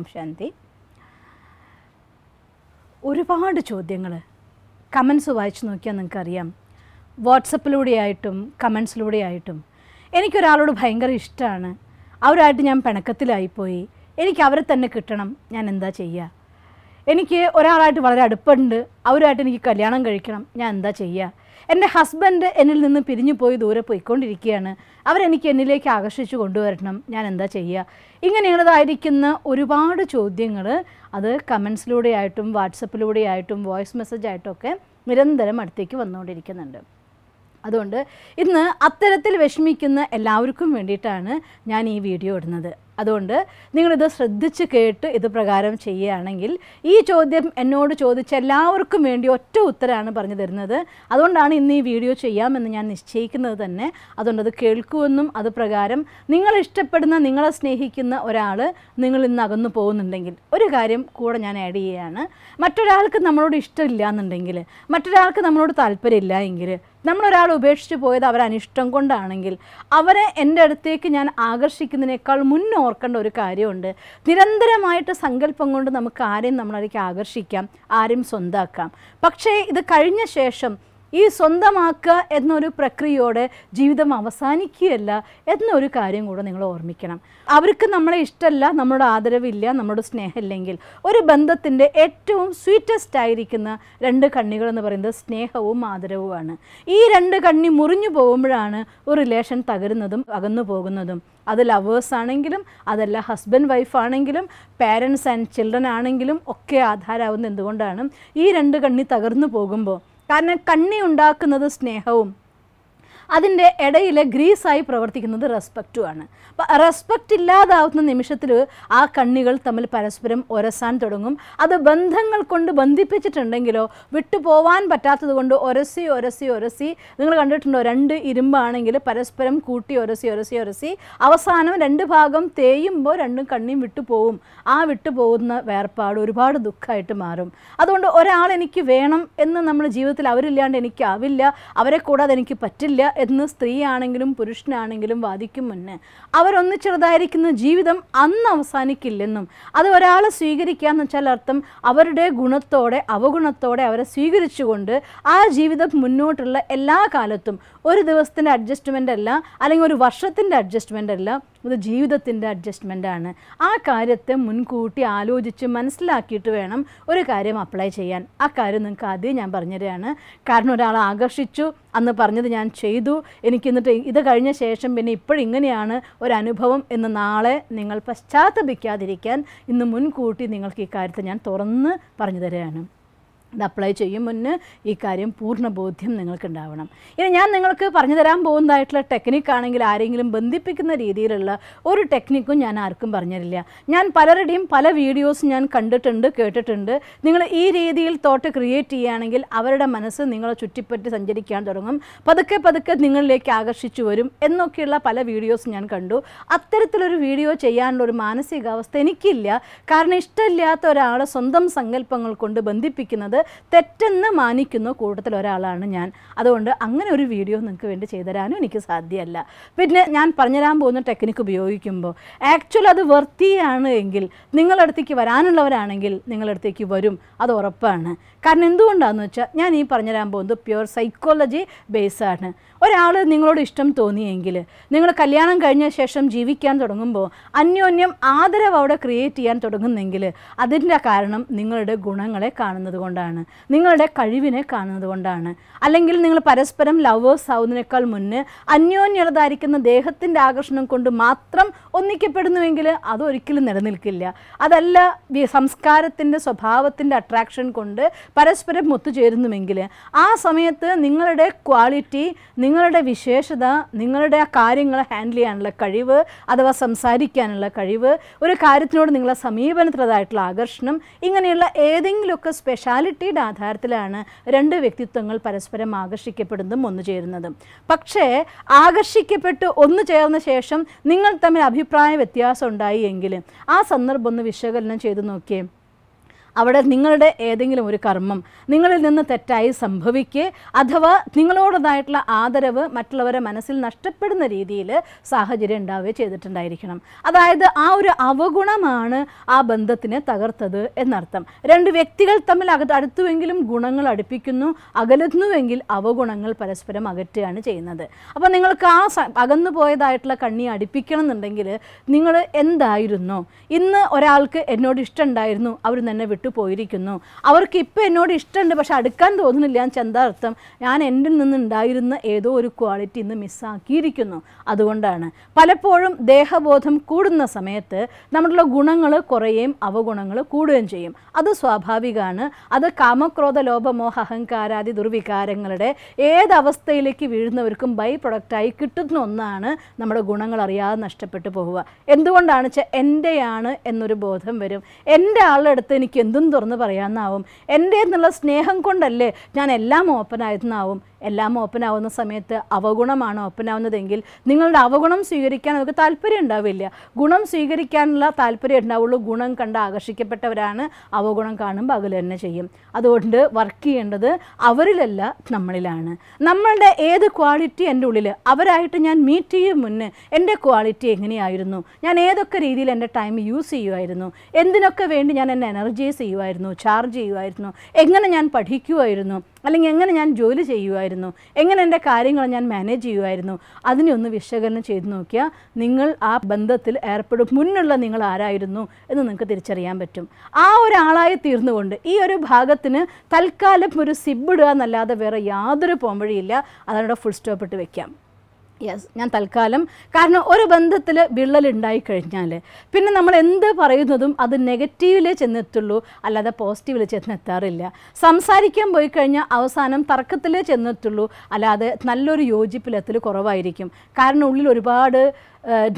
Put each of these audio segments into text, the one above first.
ഓം ശാന്തി ഒരുപാട് ചോദ്യങ്ങൾ കമൻസ് വായിച്ചു നോക്കിയാൽ നിങ്ങൾക്കറിയാം വാട്സപ്പിലൂടെയായിട്ടും കമൻസിലൂടെയായിട്ടും എനിക്കൊരാളോട് ഭയങ്കര ഇഷ്ടമാണ് അവരായിട്ട് ഞാൻ പിണക്കത്തിലായിപ്പോയി എനിക്ക് അവരെ തന്നെ കിട്ടണം ഞാൻ എന്താ ചെയ്യുക എനിക്ക് ഒരാളായിട്ട് വളരെ അടുപ്പമുണ്ട് അവരുമായിട്ട് എനിക്ക് കല്യാണം കഴിക്കണം ഞാൻ എന്താ ചെയ്യുക എൻ്റെ ഹസ്ബൻഡ് എന്നിൽ നിന്ന് പിരിഞ്ഞു പോയി ദൂരെ പോയിക്കൊണ്ടിരിക്കുകയാണ് അവരെനിക്ക് എന്നിലേക്ക് ആകർഷിച്ചു കൊണ്ടുവരണം ഞാൻ എന്താ ചെയ്യുക ഇങ്ങനെയുള്ളതായിരിക്കുന്ന ഒരുപാട് ചോദ്യങ്ങൾ അത് കമൻസിലൂടെ ആയിട്ടും വാട്സപ്പിലൂടെ ആയിട്ടും വോയിസ് മെസ്സേജ് ആയിട്ടൊക്കെ നിരന്തരം അടുത്തേക്ക് വന്നുകൊണ്ടിരിക്കുന്നുണ്ട് അതുകൊണ്ട് ഇന്ന് അത്തരത്തിൽ വിഷമിക്കുന്ന എല്ലാവർക്കും വേണ്ടിയിട്ടാണ് ഞാൻ ഈ വീഡിയോ ഇടുന്നത് അതുകൊണ്ട് നിങ്ങളിത് ശ്രദ്ധിച്ച് കേട്ട് ഇത് പ്രകാരം ചെയ്യുകയാണെങ്കിൽ ഈ ചോദ്യം എന്നോട് ചോദിച്ച എല്ലാവർക്കും വേണ്ടി ഒറ്റ ഉത്തരമാണ് പറഞ്ഞു തരുന്നത് അതുകൊണ്ടാണ് ഇന്ന് ഈ വീഡിയോ ചെയ്യാമെന്ന് ഞാൻ നിശ്ചയിക്കുന്നത് തന്നെ അതുകൊണ്ട് അത് കേൾക്കുമെന്നും അത് പ്രകാരം നിങ്ങൾ ഇഷ്ടപ്പെടുന്ന നിങ്ങളെ സ്നേഹിക്കുന്ന ഒരാൾ നിങ്ങൾ ഇന്ന് അകന്നു പോകുന്നുണ്ടെങ്കിൽ ഒരു കാര്യം കൂടെ ഞാൻ ആഡ് ചെയ്യുകയാണ് മറ്റൊരാൾക്ക് നമ്മളോട് ഇഷ്ടമില്ല എന്നുണ്ടെങ്കിൽ മറ്റൊരാൾക്ക് നമ്മളോട് താല്പര്യമില്ല എങ്കിൽ നമ്മളൊരാൾ ഉപേക്ഷിച്ച് പോയത് അവരനിഷ്ടം കൊണ്ടാണെങ്കിൽ അവരെ എൻ്റെ അടുത്തേക്ക് ഞാൻ ആകർഷിക്കുന്നതിനേക്കാൾ മുന്നോർക്കേണ്ട ഒരു കാര്യമുണ്ട് നിരന്തരമായിട്ട് സങ്കല്പം കൊണ്ട് നമുക്ക് ആരെയും നമ്മളതിലേക്ക് ആകർഷിക്കാം ആരെയും സ്വന്താക്കാം പക്ഷേ ഇത് കഴിഞ്ഞ ശേഷം ഈ സ്വന്തമാക്കുക എന്നൊരു പ്രക്രിയയോടെ ജീവിതം അവസാനിക്കുകയല്ല എന്നൊരു കാര്യം കൂടെ നിങ്ങൾ ഓർമ്മിക്കണം അവർക്ക് നമ്മളെ ഇഷ്ടമല്ല നമ്മുടെ ആദരവില്ല നമ്മുടെ സ്നേഹമില്ലെങ്കിൽ ഒരു ബന്ധത്തിൻ്റെ ഏറ്റവും സ്വീറ്റസ്റ്റ് ആയിരിക്കുന്ന രണ്ട് കണ്ണികൾ എന്ന് പറയുന്നത് സ്നേഹവും ആദരവുമാണ് ഈ രണ്ട് കണ്ണി മുറിഞ്ഞു പോകുമ്പോഴാണ് ഒരു റിലേഷൻ തകരുന്നതും അകന്നു പോകുന്നതും അത് ലവേഴ്സ് ആണെങ്കിലും അതല്ല ഹസ്ബൻഡ് വൈഫ് ആണെങ്കിലും പാരൻസ് ആൻഡ് ചിൽഡ്രൻ ആണെങ്കിലും ഒക്കെ ആധാരമാവുന്നത് എന്തുകൊണ്ടാണ് ഈ രണ്ട് കണ്ണി തകർന്നു പോകുമ്പോൾ കാരണം കണ്ണി ഉണ്ടാക്കുന്നത് സ്നേഹവും അതിൻ്റെ ഇടയിൽ ഗ്രീസായി പ്രവർത്തിക്കുന്നത് റെസ്പെക്റ്റും ആണ് അപ്പം റെസ്പെക്റ്റ് ഇല്ലാതാവുന്ന നിമിഷത്തിൽ ആ കണ്ണികൾ തമ്മിൽ പരസ്പരം ഒരസാൻ തുടങ്ങും അത് ബന്ധങ്ങൾ കൊണ്ട് ബന്ധിപ്പിച്ചിട്ടുണ്ടെങ്കിലോ വിട്ടുപോവാൻ പറ്റാത്തത് കൊണ്ട് ഒരസി ഒരസി ഒരസി നിങ്ങൾ കണ്ടിട്ടുണ്ടോ രണ്ട് ഇരുമ്പാണെങ്കിൽ പരസ്പരം കൂട്ടി ഒരസി ഒരസി ഒരസി അവസാനം രണ്ട് ഭാഗം തേയുമ്പോൾ രണ്ടും കണ്ണിയും വിട്ടുപോകും ആ വിട്ടുപോകുന്ന വേർപാട് ഒരുപാട് ദുഃഖമായിട്ട് മാറും അതുകൊണ്ട് ഒരാൾ എനിക്ക് വേണം എന്ന് നമ്മൾ ജീവിതത്തിൽ അവരില്ലാണ്ട് എനിക്കാവില്ല അവരെ കൂടാതെ എനിക്ക് പറ്റില്ല എന്ന് സ്ത്രീയാണെങ്കിലും പുരുഷനാണെങ്കിലും വാദിക്കും മുന്നേ ചെറുതായിരിക്കുന്ന ജീവിതം അന്ന് അവസാനിക്കില്ലെന്നും അത് ഒരാളെ സ്വീകരിക്കുക എന്ന് വെച്ചാൽ അർത്ഥം അവരുടെ ഗുണത്തോടെ അവഗുണത്തോടെ അവരെ സ്വീകരിച്ചുകൊണ്ട് ആ ജീവിതം മുന്നോട്ടുള്ള എല്ലാ കാലത്തും ഒരു ദിവസത്തിൻ്റെ അഡ്ജസ്റ്റ്മെൻ്റ് അല്ല അല്ലെങ്കിൽ ഒരു വർഷത്തിൻ്റെ അഡ്ജസ്റ്റ്മെൻ്റ് അല്ല അത് ജീവിതത്തിൻ്റെ അഡ്ജസ്റ്റ്മെൻ്റാണ് ആ കാര്യത്തെ മുൻകൂട്ടി ആലോചിച്ച് മനസ്സിലാക്കിയിട്ട് വേണം ഒരു കാര്യം അപ്ലൈ ചെയ്യാൻ ആ കാര്യം നിങ്ങൾക്ക് ആദ്യം ഞാൻ പറഞ്ഞുതരാണ് കാരണം ഒരാളെ ആകർഷിച്ചു അന്ന് പറഞ്ഞത് ഞാൻ ചെയ്തു എനിക്ക് എന്നിട്ട് ഇത് കഴിഞ്ഞ ശേഷം പിന്നെ ഇപ്പോഴിങ്ങനെയാണ് ഒരനുഭവം എന്ന് നാളെ നിങ്ങൾ പശ്ചാത്തപിക്കാതിരിക്കാൻ ഇന്ന് മുൻകൂട്ടി നിങ്ങൾക്ക് ഈ കാര്യത്തെ ഞാൻ തുറന്ന് പറഞ്ഞു തരികയാണ് ഇത് അപ്ലൈ ചെയ്യും മുന്നേ ഈ കാര്യം പൂർണ്ണ ബോധ്യം നിങ്ങൾക്കുണ്ടാവണം ഇനി ഞാൻ നിങ്ങൾക്ക് പറഞ്ഞു തരാൻ പോകുന്നതായിട്ടുള്ള ടെക്നിക്കാണെങ്കിൽ ആരെങ്കിലും ബന്ധിപ്പിക്കുന്ന രീതിയിലുള്ള ഒരു ടെക്നിക്കും ഞാൻ ആർക്കും പറഞ്ഞുതരില്ല ഞാൻ പലരുടെയും പല വീഡിയോസ് ഞാൻ കണ്ടിട്ടുണ്ട് കേട്ടിട്ടുണ്ട് നിങ്ങൾ ഈ രീതിയിൽ തോട്ട് ക്രിയേറ്റ് ചെയ്യുകയാണെങ്കിൽ അവരുടെ മനസ്സ് നിങ്ങളെ ചുറ്റിപ്പറ്റി സഞ്ചരിക്കാൻ തുടങ്ങും പതുക്കെ പതുക്കെ നിങ്ങളിലേക്ക് ആകർഷിച്ചു വരും എന്നൊക്കെയുള്ള പല വീഡിയോസ് ഞാൻ കണ്ടു അത്തരത്തിലൊരു വീഡിയോ ചെയ്യാനുള്ള ഒരു മാനസികാവസ്ഥ എനിക്കില്ല കാരണം ഇഷ്ടമില്ലാത്ത ഒരാളെ സ്വന്തം സങ്കല്പങ്ങൾ കൊണ്ട് ബന്ധിപ്പിക്കുന്നത് തെറ്റെന്ന് മാനിക്കുന്ന ഒരാളാണ് ഞാൻ അതുകൊണ്ട് അങ്ങനെ ഒരു വീഡിയോ നിങ്ങൾക്ക് വേണ്ടി ചെയ്തുതരാനും എനിക്ക് സാധ്യമല്ല പിന്നെ ഞാൻ പറഞ്ഞുതരാൻ പോകുന്ന ടെക്നിക്ക് ഉപയോഗിക്കുമ്പോൾ ആക്ച്വലി അത് വൃത്തിയാണ് എങ്കിൽ നിങ്ങളടുത്തേക്ക് വരാനുള്ളവരാണെങ്കിൽ നിങ്ങളടുത്തേക്ക് വരും അത് ഉറപ്പാണ് കാരണം എന്തുകൊണ്ടാണെന്ന് വെച്ചാൽ ഞാൻ ഈ പറഞ്ഞുതരാൻ പോകുന്നത് പ്യുവർ സൈക്കോളജി ബേസാണ് ഒരാൾ നിങ്ങളോട് ഇഷ്ടം തോന്നിയെങ്കിൽ നിങ്ങൾ കല്യാണം കഴിഞ്ഞ ശേഷം ജീവിക്കാൻ തുടങ്ങുമ്പോൾ അന്യോന്യം ആദരവ് അവിടെ ക്രിയേറ്റ് ചെയ്യാൻ തുടങ്ങുന്നെങ്കിൽ അതിൻ്റെ കാരണം നിങ്ങളുടെ ഗുണങ്ങളെ കാണുന്നത് കൊണ്ടാണ് നിങ്ങളുടെ കഴിവിനെ കാണുന്നത് കൊണ്ടാണ് അല്ലെങ്കിൽ നിങ്ങൾ പരസ്പരം ലവേഴ്സ് ആവുന്നതിനേക്കാൾ മുന്നേ അന്യോന്യതായിരിക്കുന്ന ദേഹത്തിൻ്റെ ആകർഷണം കൊണ്ട് മാത്രം ഒന്നിക്കപ്പെടുന്നുവെങ്കിൽ അതൊരിക്കലും നിലനിൽക്കില്ല അതല്ല സംസ്കാരത്തിൻ്റെ സ്വഭാവത്തിൻ്റെ അട്രാക്ഷൻ കൊണ്ട് പരസ്പരം ഒത്തുചേരുന്നുവെങ്കിൽ ആ സമയത്ത് നിങ്ങളുടെ ക്വാളിറ്റി നിങ്ങളുടെ വിശേഷത നിങ്ങളുടെ ആ കാര്യങ്ങൾ ഹാൻഡിൽ ചെയ്യാനുള്ള കഴിവ് അഥവാ സംസാരിക്കാനുള്ള കഴിവ് ഒരു കാര്യത്തിനോട് നിങ്ങളെ സമീപനത്തിലതായിട്ടുള്ള ആകർഷണം ഇങ്ങനെയുള്ള ഏതെങ്കിലുമൊക്കെ സ്പെഷ്യാലിറ്റിയുടെ ആധാരത്തിലാണ് രണ്ട് വ്യക്തിത്വങ്ങൾ പരസ്പരം ആകർഷിക്കപ്പെടുന്നതും ഒന്നു ചേരുന്നതും പക്ഷേ ആകർഷിക്കപ്പെട്ട് ഒന്നു ചേർന്ന ശേഷം നിങ്ങൾ തമ്മിൽ അഭിപ്രായ വ്യത്യാസം ഉണ്ടായി എങ്കിൽ ആ സന്ദർഭം ഒന്ന് വിശകലനം ചെയ്ത് നോക്കിയേ അവിടെ നിങ്ങളുടെ ഏതെങ്കിലും ഒരു കർമ്മം നിങ്ങളിൽ നിന്ന് തെറ്റായി സംഭവിക്കുക അഥവാ നിങ്ങളോടതായിട്ടുള്ള ആദരവ് മറ്റുള്ളവരെ മനസ്സിൽ നഷ്ടപ്പെടുന്ന രീതിയിൽ സാഹചര്യം ഉണ്ടാവുകയോ ചെയ്തിട്ടുണ്ടായിരിക്കണം അതായത് ആ ഒരു അവഗുണമാണ് ആ ബന്ധത്തിനെ തകർത്തത് എന്നർത്ഥം രണ്ട് വ്യക്തികൾ തമ്മിൽ അടുത്തുവെങ്കിലും ഗുണങ്ങൾ അടുപ്പിക്കുന്നു അകലുന്നുവെങ്കിൽ അവഗുണങ്ങൾ പരസ്പരം അകറ്റുകയാണ് ചെയ്യുന്നത് അപ്പോൾ നിങ്ങൾക്ക് ആ അകന്നു പോയതായിട്ടുള്ള കണ്ണി അടുപ്പിക്കണം എന്നുണ്ടെങ്കിൽ നിങ്ങൾ എന്തായിരുന്നു ഇന്ന് ഒരാൾക്ക് എന്നോട് ഇഷ്ടമുണ്ടായിരുന്നു അവർ എന്നെ വിട്ടു വിട്ടുപോയിരിക്കുന്നു അവർക്ക് ഇപ്പം എന്നോട് ഇഷ്ടമുണ്ട് പക്ഷെ അടുക്കാൻ തോന്നുന്നില്ല എന്ന് എന്താ അർത്ഥം ഞാൻ എൻ്റെ നിന്നുണ്ടായിരുന്ന ഏതോ ഒരു ക്വാളിറ്റി ഇന്ന് മിസ്സാക്കിയിരിക്കുന്നു അതുകൊണ്ടാണ് പലപ്പോഴും ദേഹബോധം കൂടുന്ന സമയത്ത് നമ്മളുടെ ഗുണങ്ങൾ കുറയുകയും അവഗുണങ്ങൾ കൂടുകയും ചെയ്യും അത് സ്വാഭാവികമാണ് അത് കാമക്രോധ ലോപമോഹ അഹങ്കാരാദി ദുർവികാരങ്ങളുടെ ഏതവസ്ഥയിലേക്ക് വീഴുന്നവർക്കും ബൈ പ്രൊഡക്റ്റായി കിട്ടുന്ന ഒന്നാണ് നമ്മുടെ ഗുണങ്ങൾ അറിയാതെ നഷ്ടപ്പെട്ടു പോവുക എന്തുകൊണ്ടാണ് വെച്ചാൽ എൻ്റെയാണ് എന്നൊരു ബോധം വരും എൻ്റെ ആളുടെ അടുത്ത് എനിക്ക് എന്തും തുറന്ന് പറയാമെന്നാവും എൻ്റെ എന്നുള്ള സ്നേഹം കൊണ്ടല്ലേ ഞാൻ എല്ലാം ഓപ്പൺ ആയതെന്നാവും എല്ലാം ഓപ്പൺ ആവുന്ന സമയത്ത് അവഗുണമാണ് ഓപ്പൺ ആവുന്നതെങ്കിൽ നിങ്ങളുടെ അവഗുണം സ്വീകരിക്കാൻ അവർക്ക് താല്പര്യം ഉണ്ടാവില്ല ഗുണം സ്വീകരിക്കാനുള്ള താല്പര്യം ഉണ്ടാവുള്ളൂ ഗുണം കണ്ട് ആകർഷിക്കപ്പെട്ടവരാണ് അവഗുണം കാണുമ്പോൾ അകൽ തന്നെ ചെയ്യും അതുകൊണ്ട് വർക്ക് ചെയ്യേണ്ടത് അവരിലല്ല നമ്മളിലാണ് നമ്മളുടെ ഏത് ക്വാളിറ്റി എൻ്റെ ഉള്ളിൽ അവരായിട്ട് ഞാൻ മീറ്റ് ചെയ്യും മുന്നേ എൻ്റെ ക്വാളിറ്റി എങ്ങനെയായിരുന്നു ഞാൻ ഏതൊക്കെ രീതിയിൽ എൻ്റെ ടൈം യൂസ് ചെയ്യുമായിരുന്നു എന്തിനൊക്കെ വേണ്ടി ഞാൻ എന്നെ എനർജൈസ് ചെയ്യുമായിരുന്നു ചാർജ് ചെയ്യുമായിരുന്നു എങ്ങനെ ഞാൻ പഠിക്കുമായിരുന്നു അല്ലെങ്കിൽ എങ്ങനെ ഞാൻ ജോലി ചെയ്യുമായിരുന്നു എങ്ങനെ എൻ്റെ കാര്യങ്ങൾ ഞാൻ മാനേജ് ചെയ്യുമായിരുന്നു അതിനെ ഒന്ന് വിശകലനം ചെയ്ത് നോക്കിയാൽ നിങ്ങൾ ആ ബന്ധത്തിൽ ഏർപ്പെടും മുന്നുള്ള നിങ്ങൾ ആരായിരുന്നു എന്ന് നിങ്ങൾക്ക് തിരിച്ചറിയാൻ പറ്റും ആ ഒരാളായി തീർന്നുകൊണ്ട് ഈ ഒരു ഭാഗത്തിന് തൽക്കാലം ഒരു സിബിടുക എന്നല്ലാതെ വേറെ യാതൊരു പോംവഴിയില്ല അതവിടെ ഫുൾ സ്റ്റോപ്പ് ഇട്ട് വെക്കാം യെസ് ഞാൻ തൽക്കാലം കാരണം ഒരു ബന്ധത്തിൽ വിള്ളൽ ഉണ്ടായിക്കഴിഞ്ഞാൽ പിന്നെ നമ്മൾ എന്ത് പറയുന്നതും അത് നെഗറ്റീവിലേ ചെന്നെത്തുള്ളൂ അല്ലാതെ പോസിറ്റീവിൽ ചെന്നെത്താറില്ല സംസാരിക്കാൻ പോയി കഴിഞ്ഞാൽ അവസാനം തർക്കത്തിലേ ചെന്നെത്തുള്ളൂ അല്ലാതെ നല്ലൊരു യോജിപ്പിലെത്തൽ കുറവായിരിക്കും കാരണം ഉള്ളിൽ ഒരുപാട്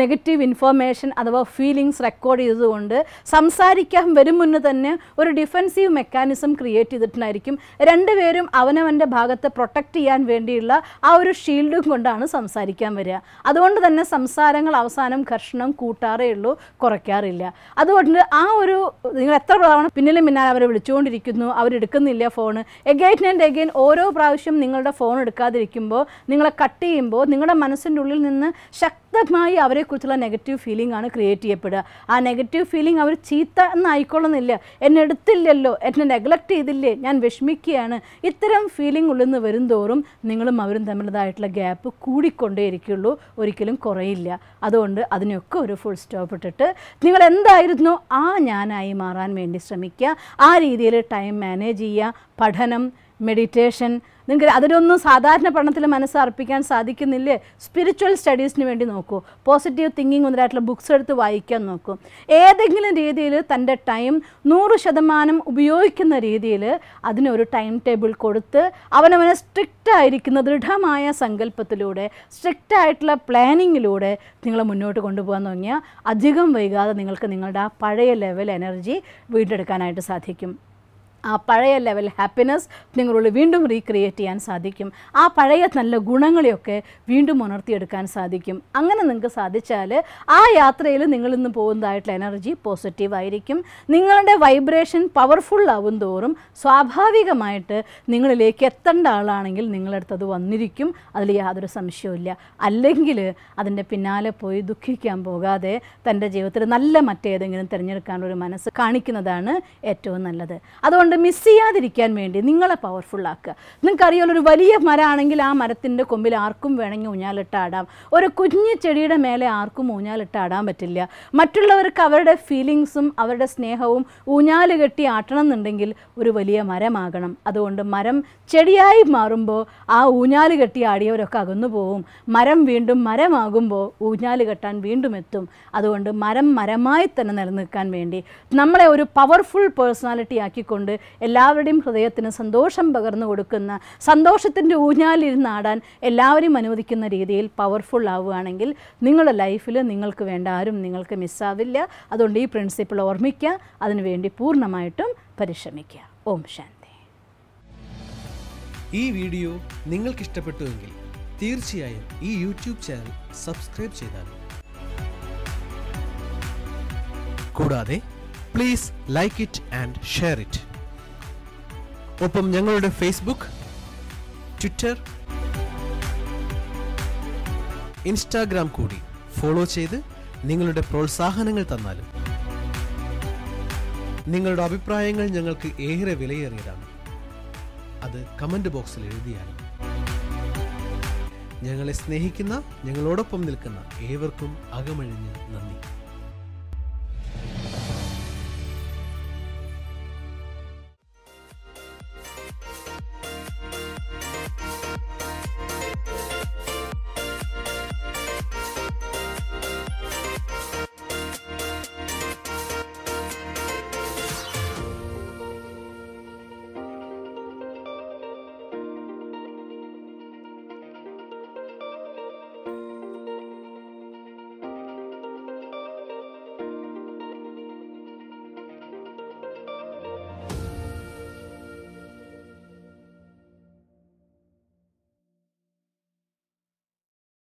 നെഗറ്റീവ് ഇൻഫർമേഷൻ അഥവാ ഫീലിങ്സ് റെക്കോർഡ് ചെയ്തുകൊണ്ട് സംസാരിക്കാൻ വരും മുന്നേ തന്നെ ഒരു ഡിഫെൻസീവ് മെക്കാനിസം ക്രിയേറ്റ് ചെയ്തിട്ടുണ്ടായിരിക്കും രണ്ടുപേരും അവനവൻ്റെ ഭാഗത്ത് പ്രൊട്ടക്റ്റ് ചെയ്യാൻ വേണ്ടിയുള്ള ആ ഒരു ഷീൽഡും കൊണ്ടാണ് സംസാരിക്കാൻ വരിക അതുകൊണ്ട് തന്നെ സംസാരങ്ങൾ അവസാനം ഘർഷണം കൂട്ടാറേ ഉള്ളൂ കുറയ്ക്കാറില്ല അതുകൊണ്ട് ആ ഒരു നിങ്ങൾ എത്ര തവണ പിന്നിലും പിന്നാലെ അവരെ വിളിച്ചുകൊണ്ടിരിക്കുന്നു അവരെടുക്കുന്നില്ല ഫോണ് എഗൈൻ ആൻഡ് എഗൈൻ ഓരോ പ്രാവശ്യം നിങ്ങളുടെ ഫോൺ എടുക്കാതിരിക്കുമ്പോൾ നിങ്ങളെ കട്ട് ചെയ്യുമ്പോൾ നിങ്ങളുടെ മനസ്സിൻ്റെ ഉള്ളിൽ നിന്ന് ശക്തി ശക്തമായി അവരെക്കുറിച്ചുള്ള നെഗറ്റീവ് ഫീലിംഗ് ആണ് ക്രിയേറ്റ് ചെയ്യപ്പെടുക ആ നെഗറ്റീവ് ഫീലിംഗ് അവർ ചീത്ത എന്നായിക്കൊള്ളുന്നില്ല എന്നെ എടുത്തില്ലല്ലോ എന്നെ നെഗ്ലക്റ്റ് ചെയ്തില്ലേ ഞാൻ വിഷമിക്കുകയാണ് ഇത്തരം ഫീലിംഗ് ഉള്ളിൽ നിന്ന് വരുംതോറും നിങ്ങളും അവരും തമ്മിലതായിട്ടുള്ള ഗ്യാപ്പ് കൂടിക്കൊണ്ടേയിരിക്കുള്ളൂ ഒരിക്കലും കുറയില്ല അതുകൊണ്ട് അതിനൊക്കെ ഒരു ഫുൾ സ്റ്റോപ്പ് ഇട്ടിട്ട് നിങ്ങൾ എന്തായിരുന്നു ആ ഞാനായി മാറാൻ വേണ്ടി ശ്രമിക്കുക ആ രീതിയിൽ ടൈം മാനേജ് ചെയ്യുക പഠനം മെഡിറ്റേഷൻ നിങ്ങൾക്ക് അതിനൊന്നും സാധാരണ പഠനത്തിൽ മനസ്സ് അർപ്പിക്കാൻ സാധിക്കുന്നില്ലേ സ്പിരിച്വൽ സ്റ്റഡീസിന് വേണ്ടി നോക്കൂ പോസിറ്റീവ് തിങ്കിങ് മുതലായിട്ടുള്ള ബുക്സ് എടുത്ത് വായിക്കാൻ നോക്കൂ ഏതെങ്കിലും രീതിയിൽ തൻ്റെ ടൈം നൂറ് ശതമാനം ഉപയോഗിക്കുന്ന രീതിയിൽ അതിനൊരു ടൈം ടേബിൾ കൊടുത്ത് അവനവനെ സ്ട്രിക്റ്റ് ആയിരിക്കുന്ന ദൃഢമായ സങ്കല്പത്തിലൂടെ സ്ട്രിക്റ്റ് ആയിട്ടുള്ള പ്ലാനിങ്ങിലൂടെ നിങ്ങൾ മുന്നോട്ട് കൊണ്ടുപോകാൻ തുടങ്ങിയാൽ അധികം വൈകാതെ നിങ്ങൾക്ക് നിങ്ങളുടെ ആ പഴയ ലെവൽ എനർജി വീണ്ടെടുക്കാനായിട്ട് സാധിക്കും ആ പഴയ ലെവൽ ഹാപ്പിനെസ് നിങ്ങളുള്ളിൽ വീണ്ടും റീക്രിയേറ്റ് ചെയ്യാൻ സാധിക്കും ആ പഴയ നല്ല ഗുണങ്ങളെയൊക്കെ വീണ്ടും ഉണർത്തിയെടുക്കാൻ സാധിക്കും അങ്ങനെ നിങ്ങൾക്ക് സാധിച്ചാൽ ആ യാത്രയിൽ നിങ്ങളിന്ന് പോകുന്നതായിട്ടുള്ള എനർജി പോസിറ്റീവ് ആയിരിക്കും നിങ്ങളുടെ വൈബ്രേഷൻ പവർഫുൾ ആവും തോറും സ്വാഭാവികമായിട്ട് നിങ്ങളിലേക്ക് എത്തേണ്ട ആളാണെങ്കിൽ നിങ്ങളടുത്ത് അത് വന്നിരിക്കും അതിൽ യാതൊരു സംശയവുമില്ല അല്ലെങ്കിൽ അതിൻ്റെ പിന്നാലെ പോയി ദുഃഖിക്കാൻ പോകാതെ തൻ്റെ ജീവിതത്തിൽ നല്ല മറ്റേതെങ്കിലും തിരഞ്ഞെടുക്കാനുള്ളൊരു ഒരു മനസ്സ് കാണിക്കുന്നതാണ് ഏറ്റവും നല്ലത് അതുകൊണ്ട് അതുകൊണ്ട് മിസ് ചെയ്യാതിരിക്കാൻ വേണ്ടി നിങ്ങളെ പവർഫുള്ളാക്കുക നിങ്ങൾക്കറിയാലോ ഒരു വലിയ മരമാണെങ്കിൽ ആ മരത്തിൻ്റെ കൊമ്പിൽ ആർക്കും വേണമെങ്കിൽ ഊഞ്ഞാലിട്ടാടാം ഒരു കുഞ്ഞു ചെടിയുടെ മേലെ ആർക്കും ഊഞ്ഞാലിട്ടാടാൻ പറ്റില്ല മറ്റുള്ളവർക്ക് അവരുടെ ഫീലിങ്സും അവരുടെ സ്നേഹവും ഊഞ്ഞാൽ കെട്ടി ആട്ടണം എന്നുണ്ടെങ്കിൽ ഒരു വലിയ മരമാകണം അതുകൊണ്ട് മരം ചെടിയായി മാറുമ്പോൾ ആ ഊഞ്ഞാൽ കെട്ടി ആടിയവരൊക്കെ അകന്നു പോവും മരം വീണ്ടും മരമാകുമ്പോൾ ഊഞ്ഞാൽ കെട്ടാൻ വീണ്ടും എത്തും അതുകൊണ്ട് മരം മരമായി തന്നെ നിലനിൽക്കാൻ വേണ്ടി നമ്മളെ ഒരു പവർഫുൾ പേഴ്സണാലിറ്റി ആക്കിക്കൊണ്ട് എല്ലാവരുടെയും ഹൃദയത്തിന് സന്തോഷം പകർന്നു കൊടുക്കുന്ന സന്തോഷത്തിൻ്റെ ഊഞ്ഞാലിരുന്നാടാൻ എല്ലാവരെയും എല്ലാവരും അനുവദിക്കുന്ന രീതിയിൽ പവർഫുൾ ആവുകയാണെങ്കിൽ നിങ്ങളുടെ ലൈഫിൽ നിങ്ങൾക്ക് വേണ്ട ആരും നിങ്ങൾക്ക് മിസ്സാവില്ല അതുകൊണ്ട് ഈ പ്രിൻസിപ്പിൾ ഓർമ്മിക്കുക അതിനുവേണ്ടി പൂർണ്ണമായിട്ടും പരിശ്രമിക്കുക ഓം ശാന്തി ഈ വീഡിയോ നിങ്ങൾക്ക് ഇഷ്ടപ്പെട്ടുവെങ്കിൽ തീർച്ചയായും ഈ യൂട്യൂബ് ചാനൽ സബ്സ്ക്രൈബ് ചെയ്താൽ കൂടാതെ please like it and share it ഒപ്പം ഞങ്ങളുടെ ഫേസ്ബുക്ക് ട്വിറ്റർ ഇൻസ്റ്റാഗ്രാം കൂടി ഫോളോ ചെയ്ത് നിങ്ങളുടെ പ്രോത്സാഹനങ്ങൾ തന്നാലും നിങ്ങളുടെ അഭിപ്രായങ്ങൾ ഞങ്ങൾക്ക് ഏറെ വിലയേറിയതാണ് അത് കമൻറ്റ് ബോക്സിൽ എഴുതിയാലും ഞങ്ങളെ സ്നേഹിക്കുന്ന ഞങ്ങളോടൊപ്പം നിൽക്കുന്ന ഏവർക്കും അകമഴിഞ്ഞ് നന്ദി